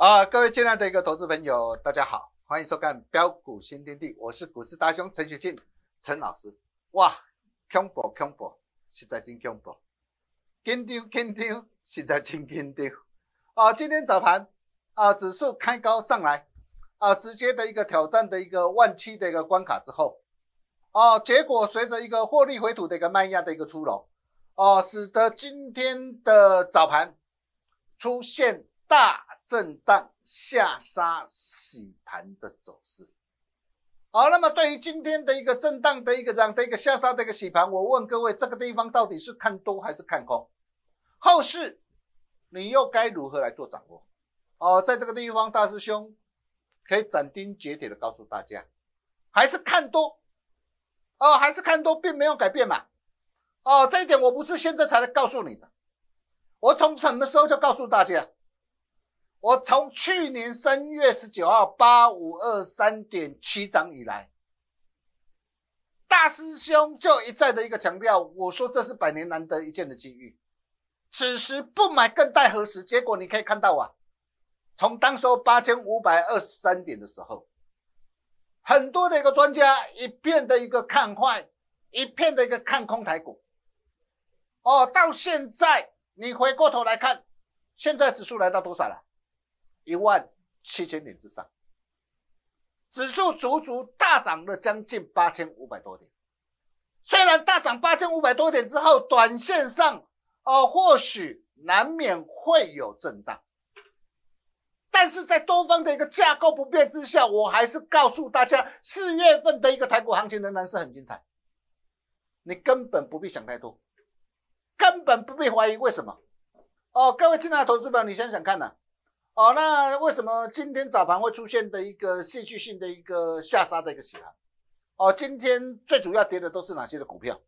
啊，各位亲爱的一个投资朋友，大家好，欢迎收看《标股新天地》，我是股市大兄陈学进，陈老师。哇，恐怖恐怖，实在真恐怖。紧张紧张，实在真紧张。啊，今天早盘啊，指数开高上来啊，直接的一个挑战的一个万七的一个关卡之后，啊，结果随着一个获利回吐的一个卖压的一个出炉，啊，使得今天的早盘出现大。震荡下杀洗盘的走势，好，那么对于今天的一个震荡的一个样的一个下杀的一个洗盘，我问各位，这个地方到底是看多还是看空？后市你又该如何来做掌握？哦，在这个地方，大师兄可以斩钉截铁的告诉大家，还是看多，哦，还是看多，并没有改变嘛，哦，这一点我不是现在才来告诉你的，我从什么时候就告诉大家？我从去年三月十九号八五二三点七涨以来，大师兄就一再的一个强调，我说这是百年难得一见的机遇，此时不买更待何时？结果你可以看到啊，从当时八千五百二十三点的时候，很多的一个专家一片的一个看坏，一片的一个看空台股，哦，到现在你回过头来看，现在指数来到多少了？一万七千点之上，指数足足大涨了将近八千五百多点。虽然大涨八千五百多点之后，短线上哦或许难免会有震荡，但是在多方的一个架构不变之下，我还是告诉大家，四月份的一个台股行情仍然是很精彩。你根本不必想太多，根本不必怀疑。为什么？哦，各位亲爱的投资朋友，你想想看呢？哦，那为什么今天早盘会出现的一个戏剧性的一个下杀的一个起盘？哦，今天最主要跌的都是哪些的股票？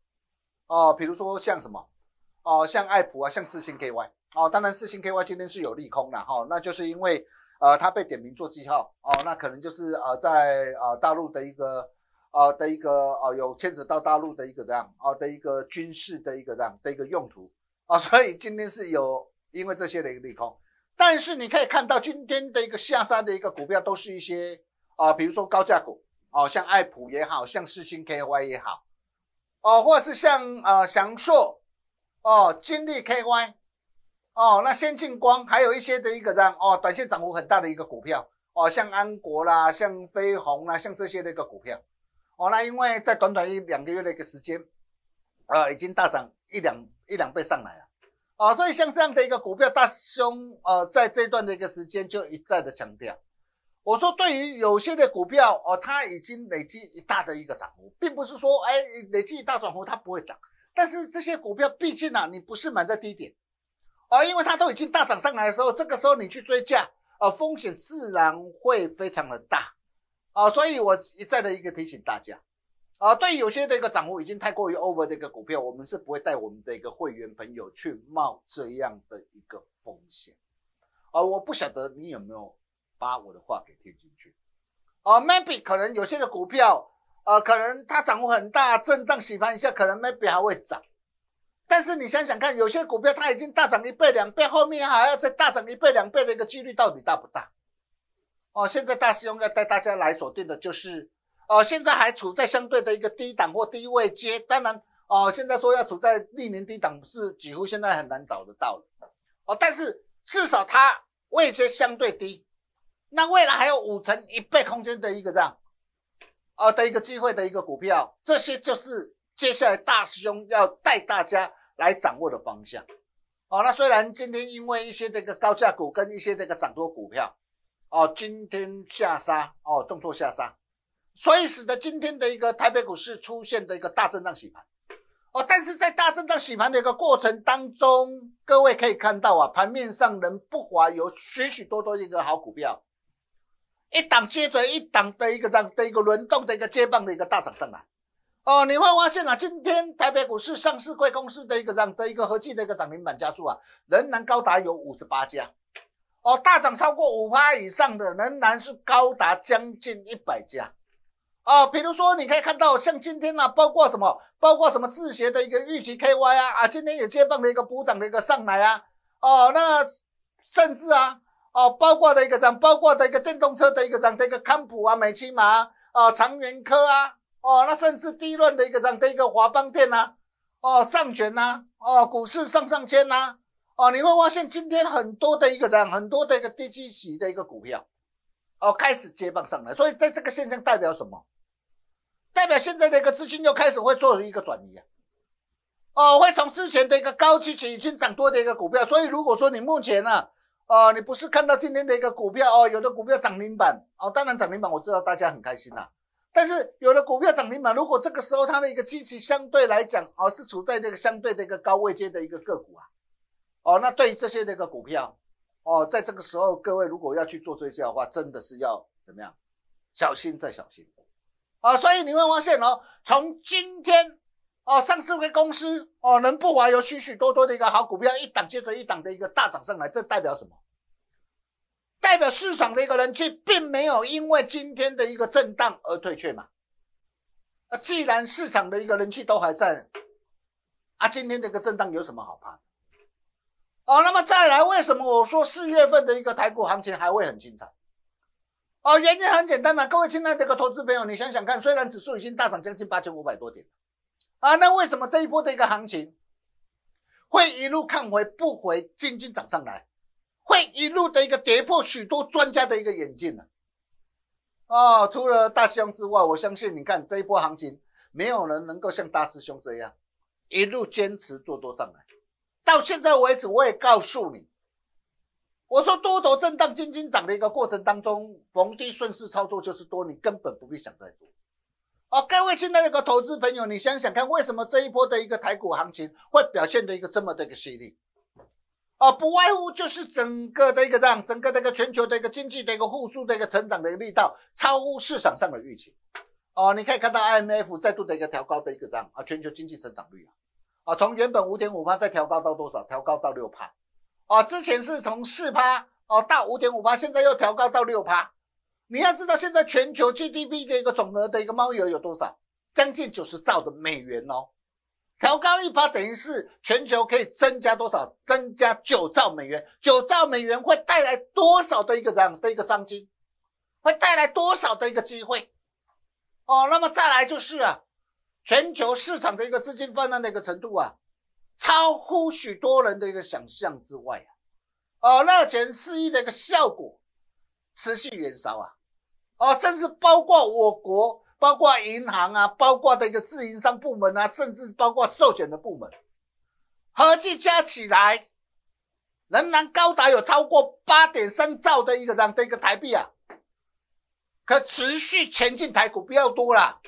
哦，比如说像什么？哦，像爱普啊，像四星 KY。哦，当然四星 KY 今天是有利空的哈，那就是因为呃它被点名做记号哦，那可能就是呃在呃大陆的一个呃的一个呃有牵扯到大陆的一个这样啊的一个军事的一个这样的一个用途啊，所以今天是有因为这些的一个利空。但是你可以看到，今天的一个下杀的一个股票，都是一些啊，比如说高价股哦，像爱普也好，像四星 KY 也好，哦，或者是像呃祥硕哦，金利 KY 哦，那先进光，还有一些的一个这样哦，短线涨幅很大的一个股票哦，像安国啦，像飞鸿啦，像这些的一个股票哦，那因为在短短一两个月的一个时间啊，已经大涨一两一两倍上来。了。啊，所以像这样的一个股票，大师兄，呃，在这段的一个时间就一再的强调，我说对于有些的股票，哦，它已经累积一大的一个涨幅，并不是说，哎，累积一大涨幅它不会涨，但是这些股票毕竟呢，你不是买在低点，啊，因为它都已经大涨上来的时候，这个时候你去追价，啊，风险自然会非常的大，啊，所以我一再的一个提醒大家。啊，对有些的一个涨幅已经太过于 over 的一个股票，我们是不会带我们的一个会员朋友去冒这样的一个风险。啊，我不晓得你有没有把我的话给听进去。啊，maybe 可能有些的股票，呃，可能它涨幅很大，震荡洗盘一下，可能 maybe 还会涨。但是你想想看，有些股票它已经大涨一倍两倍，后面还要再大涨一倍两倍的一个几率到底大不大？哦，现在大师兄要带大家来锁定的就是。哦，现在还处在相对的一个低档或低位接，当然，哦，现在说要处在历年低档是几乎现在很难找得到哦，但是至少它位阶相对低，那未来还有五成一倍空间的一个这样，哦的一个机会的一个股票，这些就是接下来大师兄要带大家来掌握的方向。哦，那虽然今天因为一些这个高价股跟一些这个涨多股票，哦，今天下杀，哦，重挫下杀。所以使得今天的一个台北股市出现的一个大震荡洗盘，哦，但是在大震荡洗盘的一个过程当中，各位可以看到啊，盘面上仍不乏有许许多多一个好股票，一档接着一档的一个这样的一个轮动的一个接棒的一个大涨上来，哦，你会发现啊，今天台北股市上市贵公司的一个这样的一个合计的一个涨停板家数啊，仍然高达有五十八家，哦，大涨超过五以上的仍然是高达将近一百家。啊，比如说，你可以看到，像今天呢，包括什么，包括什么字协的一个豫剧 KY 啊，啊，今天也接棒的一个补涨的一个上来啊，哦，那甚至啊，哦，包括的一个涨，包括的一个电动车的一个涨的一个康普啊、美气马啊、长源科啊，哦，那甚至第一轮的一个涨的一个华邦电呐，哦，上卷呐，哦，股市上上签呐，哦，你会发现今天很多的一个涨，很多的一个低绩喜的一个股票，哦，开始接棒上来，所以在这个现象代表什么？代表现在的一个资金又开始会做一个转移啊，哦，会从之前的一个高期期已经涨多的一个股票，所以如果说你目前呢，啊，你不是看到今天的一个股票哦，有的股票涨停板哦，当然涨停板我知道大家很开心呐，但是有的股票涨停板，如果这个时候它的一个期期相对来讲哦，是处在那个相对的一个高位阶的一个个股啊，哦，那对于这些一个股票哦，在这个时候各位如果要去做追加的话，真的是要怎么样小心再小心。啊，所以你会发现哦，从今天，啊，上市公司哦，能不乏有许许多多的一个好股票，一档接着一档的一个大涨上来，这代表什么？代表市场的一个人气并没有因为今天的一个震荡而退却嘛？啊，既然市场的一个人气都还在，啊，今天这个震荡有什么好怕？哦，那么再来，为什么我说四月份的一个台股行情还会很精彩？哦，原因很简单呐，各位亲爱的个投资朋友，你想想看，虽然指数已经大涨将近八千五百多点，啊，那为什么这一波的一个行情会一路看回不回，静静涨上来，会一路的一个跌破许多专家的一个眼镜呢？啊，除了大师兄之外，我相信你看这一波行情，没有人能够像大师兄这样一路坚持做多上来，到现在为止，我也告诉你。我说多头震荡、金金涨的一个过程当中，逢低顺势操作就是多，你根本不必想太多。哦，各位亲爱的个投资朋友，你想想看，为什么这一波的一个台股行情会表现的一个这么的一个犀利？哦，不外乎就是整个的一个让整个一个全球的一个经济的一个复苏的一个成长的一个力道超乎市场上的预期。哦，你可以看到 IMF 再度的一个调高的一个让啊，全球经济增长率啊，啊，从原本五点五帕再调高到多少？调高到六帕。啊，之前是从四趴哦到五点五趴，现在又调高到六趴。你要知道，现在全球 GDP 的一个总额的一个贸易额有多少？将近九十兆的美元哦。调高一趴等于是全球可以增加多少？增加九兆美元，九兆美元会带来多少的一个这样的一个商机？会带来多少的一个机会？哦，那么再来就是啊，全球市场的一个资金泛滥的一个程度啊？超乎许多人的一个想象之外啊，哦，热前四亿的一个效果持续燃烧啊，哦，甚至包括我国，包括银行啊，包括的一个自营商部门啊，甚至包括寿险的部门，合计加起来仍然高达有超过八点三兆的一个这样的一个台币啊，可持续前进台股比较多啦，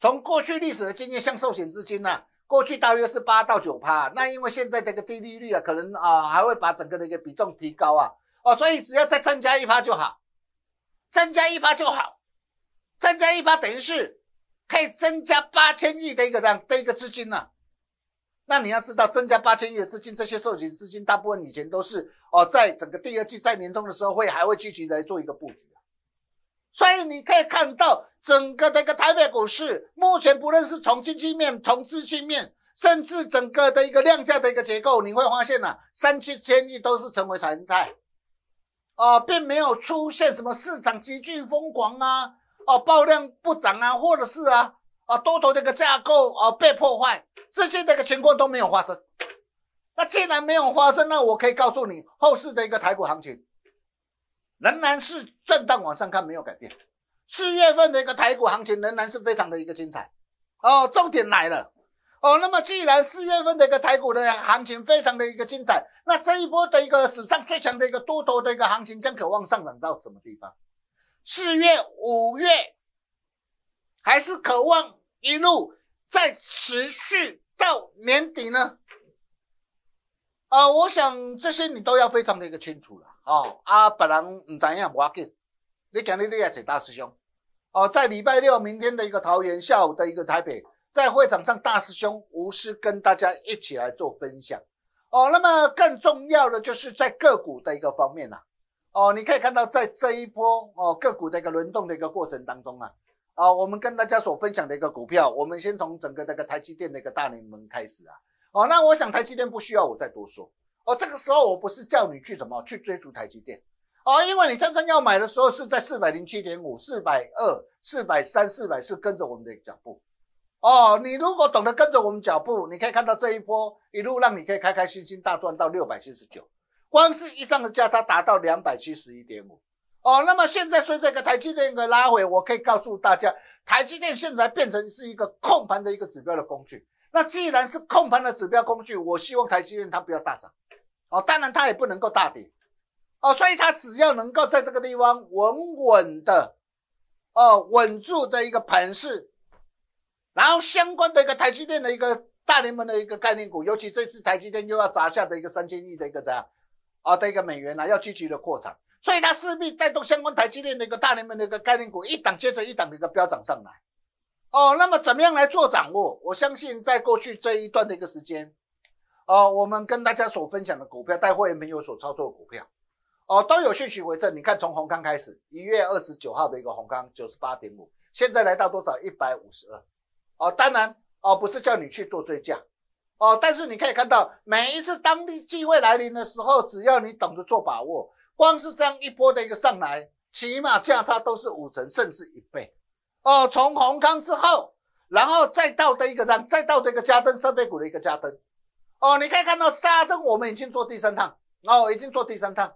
从过去历史的经验，像寿险资金呢。过去大约是八到九趴，那因为现在这个低利率啊，可能啊还会把整个的一个比重提高啊，哦，所以只要再增加一趴就好，增加一趴就好，增加一趴等于是可以增加八千亿的一个这样的一个资金呢。那你要知道，增加八千亿的资金，这些受及资金大部分以前都是哦，在整个第二季在年终的时候会还会继续来做一个布局。所以你可以看到，整个的一个台北股市目前，不论是从经济面、从资金面，甚至整个的一个量价的一个结构，你会发现呢，三七千亿都是成为常态，啊，并没有出现什么市场急剧疯狂啊，哦爆量不涨啊，或者是啊，啊多头的一个架构啊被破坏，这些的一个情况都没有发生。那既然没有发生，那我可以告诉你，后市的一个台股行情。仍然是震荡往上看，没有改变。四月份的一个台股行情仍然是非常的一个精彩哦。重点来了哦，那么既然四月份的一个台股的行情非常的一个精彩，那这一波的一个史上最强的一个多头的一个行情将渴望上涨到什么地方？四月、五月还是渴望一路在持续到年底呢？啊，我想这些你都要非常的一个清楚了。哦，啊，别人唔知影，唔要紧。你今日你也是大师兄，哦，在礼拜六明天的一个桃园下午的一个台北，在会场上大师兄无私跟大家一起来做分享。哦，那么更重要的就是在个股的一个方面呐。哦，你可以看到在这一波哦个股的一个轮动的一个过程当中啊，啊，我们跟大家所分享的一个股票，我们先从整个这个台积电的一个大联盟开始啊。哦，那我想台积电不需要我再多说。而这个时候，我不是叫你去什么，去追逐台积电哦，因为你真正要买的时候是在四百零七点五、四百二、四百三、四百，是跟着我们的脚步。哦，你如果懂得跟着我们脚步，你可以看到这一波一路让你可以开开心心大赚到六百七十九，光是一张的价差达到两百七十一点五。哦，那么现在说一个台积电的拉回，我可以告诉大家，台积电现在变成是一个控盘的一个指标的工具。那既然是控盘的指标工具，我希望台积电它不要大涨。哦，当然它也不能够大跌，哦，所以它只要能够在这个地方稳稳的，哦，稳住的一个盘势，然后相关的一个台积电的一个大联盟的一个概念股，尤其这次台积电又要砸下的一个三千亿的一个这样，哦的一个美元啊，要积极的扩产，所以它势必带动相关台积电的一个大联盟的一个概念股一档接着一档的一个飙涨上来，哦，那么怎么样来做掌握？我相信在过去这一段的一个时间。哦，我们跟大家所分享的股票，带会员朋友所操作的股票，哦，都有顺息为证。你看，从红康开始，一月二十九号的一个红康九十八点五，现在来到多少？一百五十二。哦，当然，哦，不是叫你去做追加，哦，但是你可以看到，每一次当地机会来临的时候，只要你懂得做把握，光是这样一波的一个上来，起码价差都是五成，甚至一倍。哦，从红康之后，然后再到的一个涨，再到的一个加登设备股的一个加登。哦，你可以看到沙登，我们已经做第三趟，哦，已经做第三趟，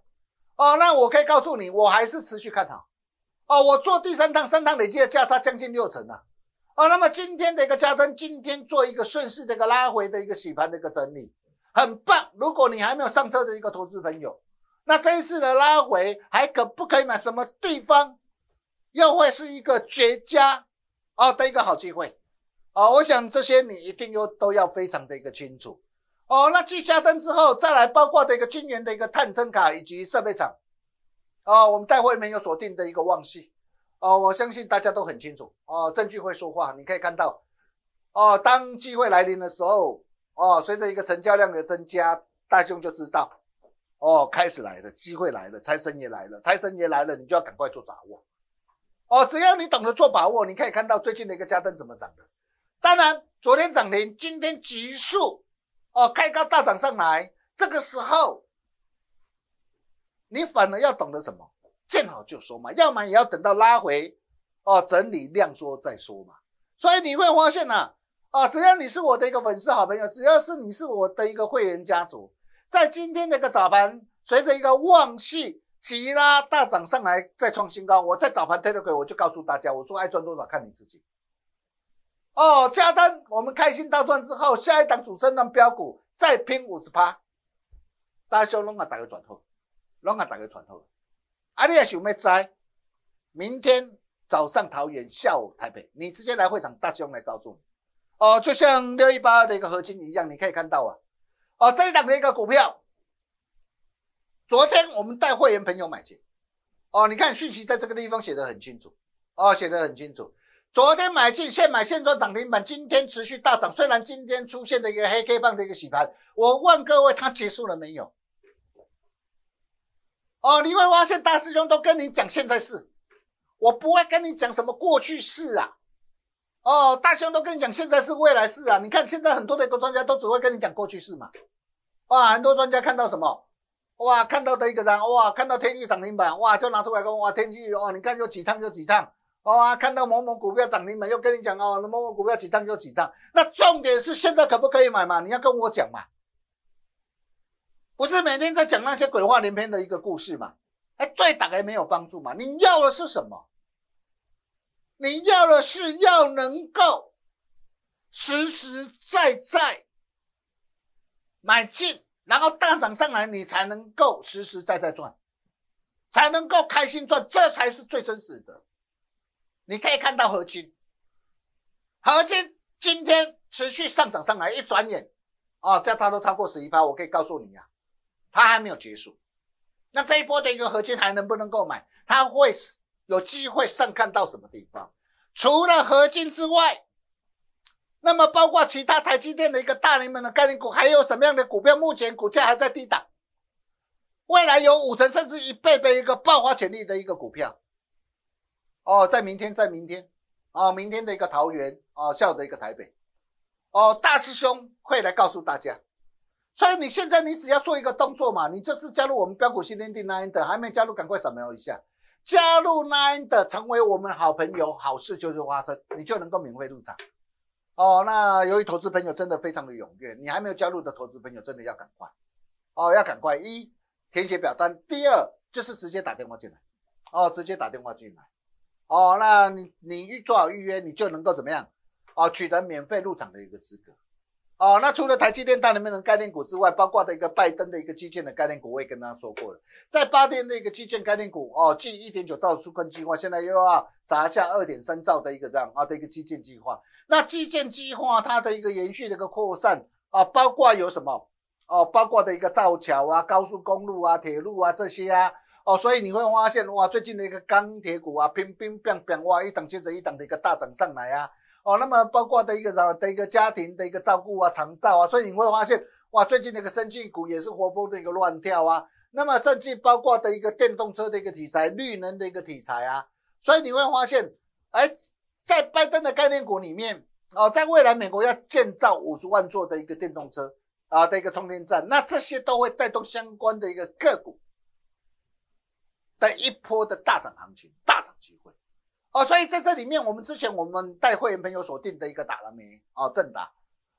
哦，那我可以告诉你，我还是持续看好，哦，我做第三趟，三趟累计的价差将近六成了，哦，那么今天的一个加仓，今天做一个顺势的一个拉回的一个洗盘的一个整理，很棒。如果你还没有上车的一个投资朋友，那这一次的拉回还可不可以买？什么地方又会是一个绝佳，哦的一个好机会？啊，我想这些你一定又都要非常的一个清楚。哦，那继加灯之后，再来包括的一个今年的一个探针卡以及设备厂，哦，我们待会没有锁定的一个旺系，哦，我相信大家都很清楚，哦，证据会说话，你可以看到，哦，当机会来临的时候，哦，随着一个成交量的增加，大兄就知道，哦，开始来了，机会来了，财神也来了，财神也来了，你就要赶快做把握，哦，只要你懂得做把握，你可以看到最近的一个加灯怎么涨的，当然昨天涨停，今天急速。哦，开高大涨上来，这个时候你反而要懂得什么？见好就收嘛，要么也要等到拉回，哦，整理量缩再说嘛。所以你会发现呐，啊，只要你是我的一个粉丝好朋友，只要是你是我的一个会员家族，在今天这个早盘，随着一个旺系急拉大涨上来再创新高，我在早盘推了里我就告诉大家，我说爱赚多少看你自己。哦，加单，我们开心大赚之后，下一档主升浪标股再拼五十趴，大兄拢啊打个转头，拢啊打个转头，了。阿你也想有仔？明天早上桃园，下午台北，你直接来会场，大兄来告诉你。哦，就像六一八的一个核心一样，你可以看到啊，哦这一档的一个股票，昨天我们带会员朋友买进，哦你看讯息在这个地方写的很清楚，哦写的很清楚。昨天买进，现买现做涨停板，今天持续大涨。虽然今天出现了一个黑 K 棒的一个洗盘，我问各位，它结束了没有？哦，你会发现大师兄都跟你讲现在是，我不会跟你讲什么过去式啊。哦，大师兄都跟你讲现在是未来式啊。你看现在很多的一个专家都只会跟你讲过去式嘛？哇，很多专家看到什么？哇，看到的一个人，哇，看到天气涨停板，哇，就拿出来跟哇天气，哇，你看有几趟就几趟。哦，看到某某股票涨停板，又跟你讲哦，那某某股票几档就几档。那重点是现在可不可以买嘛？你要跟我讲嘛？不是每天在讲那些鬼话连篇的一个故事嘛？哎，对打也没有帮助嘛？你要的是什么？你要的是要能够实实在在买进，然后大涨上来，你才能够实实在在赚，才能够开心赚，这才是最真实的。你可以看到合金，合金今天持续上涨上来，一转眼，啊，价差都超过十一趴。我可以告诉你啊，它还没有结束。那这一波的一个合金还能不能够买？它会有机会上看到什么地方？除了合金之外，那么包括其他台积电的一个大联盟的概念股，还有什么样的股票？目前股价还在低档，未来有五成甚至一倍的一个爆发潜力的一个股票。哦，在明天，在明天，哦，明天的一个桃园，哦，下午的一个台北，哦，大师兄会来告诉大家，所以你现在你只要做一个动作嘛，你这次加入我们标股新天地 Nine 的，还没加入赶快扫描一下，加入 Nine 的，成为我们好朋友，好事就是发生，你就能够免费入场。哦，那由于投资朋友真的非常的踊跃，你还没有加入的投资朋友真的要赶快，哦，要赶快一填写表单，第二就是直接打电话进来，哦，直接打电话进来。哦，那你你预做好预约，你就能够怎么样？哦，取得免费入场的一个资格。哦，那除了台积电大能不能概念股之外，包括的一个拜登的一个基建的概念股，我也跟大家说过了，在八天的一个基建概念股，哦，近一点九兆的纾困计划，现在又要砸下二点三兆的一个这样啊的一个基建计划。那基建计划它的一个延续的一个扩散啊，包括有什么？哦，包括的一个造桥啊、高速公路啊、铁路啊这些啊。哦，所以你会发现哇，最近的一个钢铁股啊，乒乒乓乓哇，一档接着一档的一个大涨上来啊。哦，那么包括的一个么的一个家庭的一个照顾啊，长照啊，所以你会发现哇，最近的一个生技股也是活泼的一个乱跳啊。那么甚至包括的一个电动车的一个题材，绿能的一个题材啊，所以你会发现，哎，在拜登的概念股里面哦，在未来美国要建造五十万座的一个电动车啊的一个充电站，那这些都会带动相关的一个个股。等一波的大涨行情，大涨机会，哦，所以在这里面，我们之前我们带会员朋友锁定的一个打了没哦，正打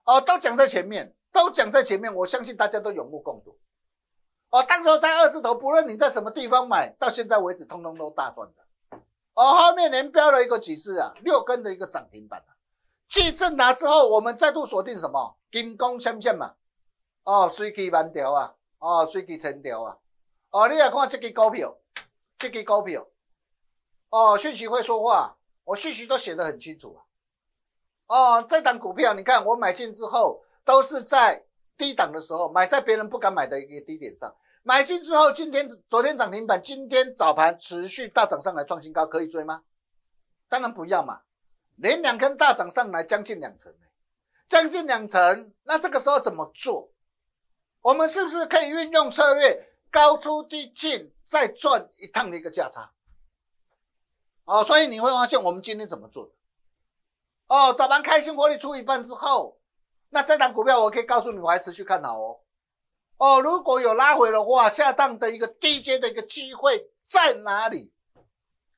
哦，都讲在前面，都讲在前面，我相信大家都有目共睹，哦，当初在二字头，不论你在什么地方买，到现在为止，通通都大赚的，哦，后面连标了一个几次啊，六根的一个涨停板的，继正拿之后，我们再度锁定什么？金工相见嘛，哦，随机万条啊，哦，随机成条啊，哦，你也要看这个股票。这个高票，哦，讯息会说话，我讯息都写得很清楚啊。哦，这档股票，你看我买进之后都是在低档的时候买在别人不敢买的一个低点上，买进之后，今天昨天涨停板，今天早盘持续大涨上来创新高，可以追吗？当然不要嘛，连两根大涨上来将近两成嘞，将近两成，那这个时候怎么做？我们是不是可以运用策略？高出低进，再赚一趟的一个价差，哦，所以你会发现我们今天怎么做的，哦，早盘开心获利出一半之后，那这档股票我可以告诉你，我还持续看好哦，哦，如果有拉回的话，下档的一个低阶的一个机会在哪里？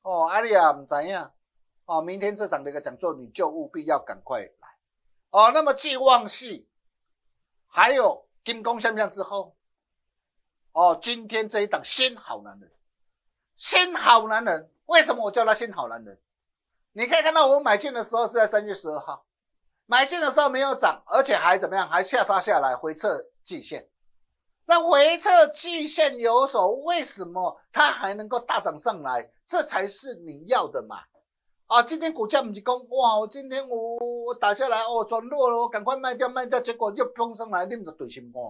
哦，阿丽啊，唔知呀，哦，明天这档的一个讲座你就务必要赶快来，哦，那么既旺系，还有金工相不相之后？哦，今天这一档新好男人，新好男人，为什么我叫他新好男人？你可以看到我买进的时候是在三月十二号，买进的时候没有涨，而且还怎么样，还下杀下来回撤季线。那回撤季线有所，为什么它还能够大涨上来？这才是你要的嘛！啊，今天股价唔是功，哇，我今天我我打下来哦，转弱了，我赶快卖掉卖掉，结果又崩上来，你唔着对心肝。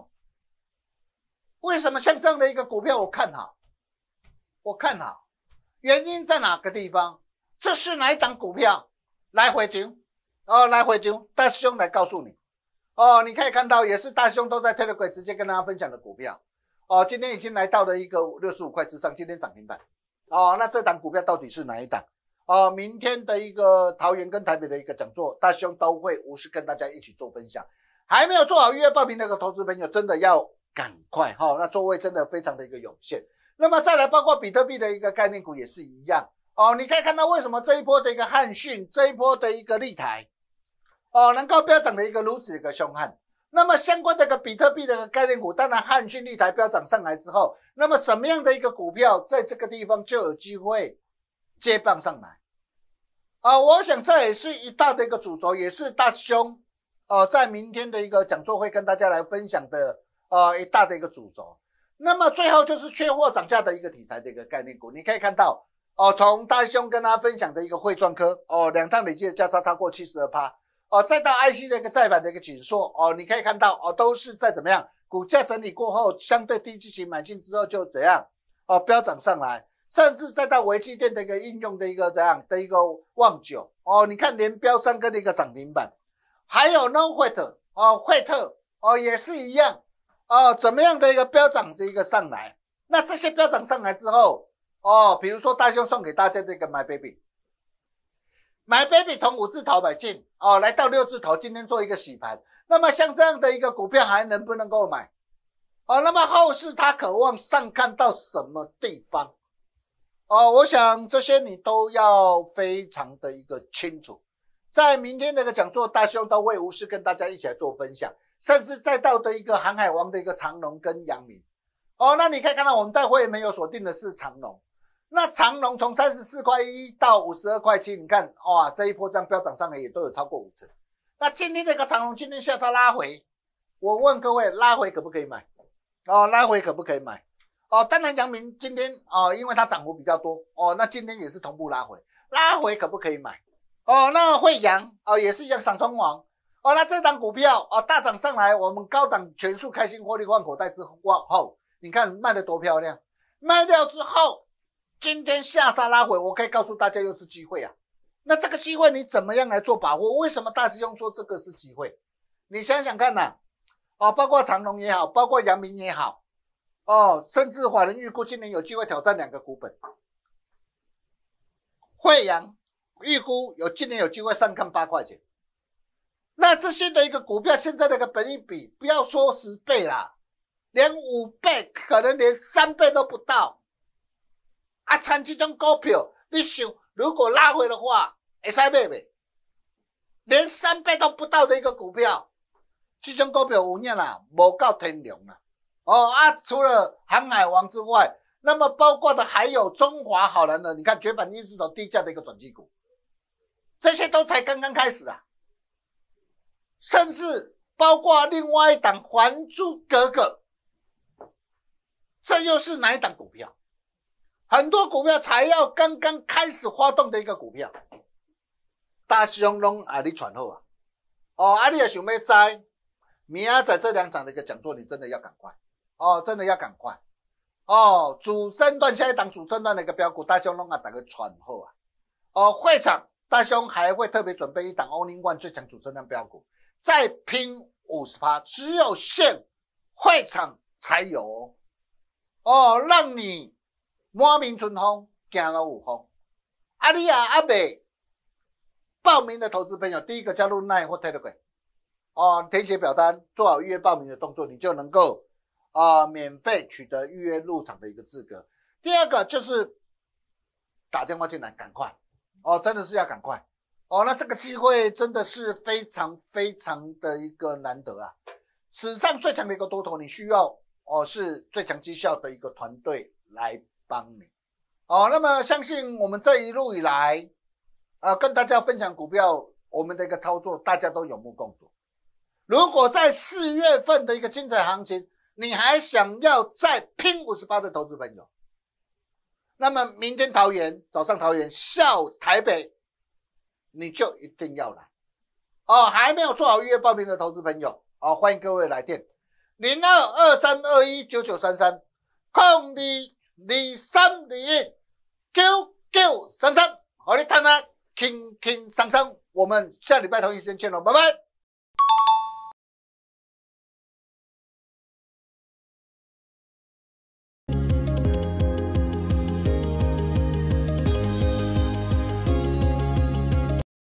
为什么像这样的一个股票我看好？我看好，原因在哪个地方？这是哪一档股票？来回停，哦，来回停。大师兄来告诉你，哦，你可以看到，也是大师兄都在 telegram 直接跟大家分享的股票，哦，今天已经来到了一个六十五块之上，今天涨停板，哦，那这档股票到底是哪一档？哦，明天的一个桃园跟台北的一个讲座，大师兄都会无私跟大家一起做分享。还没有做好预约报名那个投资朋友，真的要。赶快哈，那座位真的非常的一个有限。那么再来，包括比特币的一个概念股也是一样哦。你可以看到为什么这一波的一个汉讯，这一波的一个立台，哦能够飙涨的一个如此一个凶悍。那么相关的个比特币的一个概念股，当然汉讯、立台飙涨上来之后，那么什么样的一个股票在这个地方就有机会接棒上来啊？我想这也是一大的一个主轴，也是大师兄啊，在明天的一个讲座会跟大家来分享的。呃，一大的一个主轴，那么最后就是缺货涨价的一个题材的一个概念股，你可以看到哦，从大兄跟他分享的一个汇川科哦，两趟累计的价差超过七十二趴哦，再到爱 c 的一个再板的一个紧缩哦，你可以看到哦，都是在怎么样股价整理过后，相对低基情买进之后就怎样哦，飙涨上来，甚至再到维基电的一个应用的一个这样的一个望九哦，你看连标三跟的一个涨停板，还有诺惠特哦，惠特哦也是一样。哦，怎么样的一个飙涨的一个上来？那这些飙涨上来之后，哦，比如说大兄送给大家的一个 My Baby，My Baby 从五字头买进哦，来到六字头，今天做一个洗盘。那么像这样的一个股票还能不能够买？哦，那么后市它渴望上看到什么地方？哦，我想这些你都要非常的一个清楚。在明天那个讲座，大兄都会无私跟大家一起来做分享。甚至再到的一个航海王的一个长龙跟阳明，哦，那你可以看到我们大会没有锁定的是长龙。那长龙从三十四块一到五十二块七，你看哇，这一波这样飙涨上来也都有超过五成。那今天这个长龙今天下杀拉回，我问各位拉回可不可以买？哦，拉回可不可以买？哦，当然阳明今天哦，因为它涨幅比较多哦，那今天也是同步拉回，拉回可不可以买？哦，那惠阳哦，也是一样，闪充王。哦，那这档股票啊大涨上来，我们高档全数开心获利换口袋之后，你看卖的多漂亮！卖掉之后，今天下杀拉回，我可以告诉大家又是机会啊。那这个机会你怎么样来做把握？为什么大师兄说这个是机会？你想想看呐，哦，包括长隆也好，包括阳明也好，哦，甚至法人预估今年有机会挑战两个股本，惠阳预估有今年有机会上看八块钱。那这些的一个股票，现在一个本率比，不要说十倍了，连五倍，可能连三倍都不到。啊，长期中股票，你想如果拉回的话，会使买未？连三倍都不到的一个股票，这种股票五年啦，无够天量啦。哦啊，除了航海王之外，那么包括的还有中华好男的，你看绝版一直都低价的一个转机股，这些都才刚刚开始啊。甚至包括另外一档《还珠格格》，这又是哪一档股票？很多股票才要刚刚开始发动的一个股票，大雄龙啊，你喘后啊！哦，阿你也想要米明仔这两场的一个讲座，你真的要赶快哦，真的要赶快哦！主升段下一档主升段的一个标股，大熊龙啊，大个喘后啊！哦，会场大熊还会特别准备一档欧 n 冠最强主升段标股。再拼五十趴，只有现会场才有哦，让你摸明准风，行了五风。阿丽亚、阿北报名的投资朋友，第一个加入 Telegram，哦，填写表单，做好预约报名的动作，你就能够啊，免费取得预约入场的一个资格。第二个就是打电话进来，赶快哦，真的是要赶快。哦，那这个机会真的是非常非常的一个难得啊！史上最强的一个多头，你需要哦是最强绩效的一个团队来帮你。哦，那么相信我们这一路以来，呃，跟大家分享股票我们的一个操作，大家都有目共睹。如果在四月份的一个精彩行情，你还想要再拼五十八的投资朋友，那么明天桃园早上桃园，下午台北。你就一定要来哦！还没有做好预约报名的投资朋友哦，欢迎各位来电零二二三二一九九三三空里里三零一九九三三和你谈谈，轻轻松松。我们下礼拜同一时间见喽，拜拜。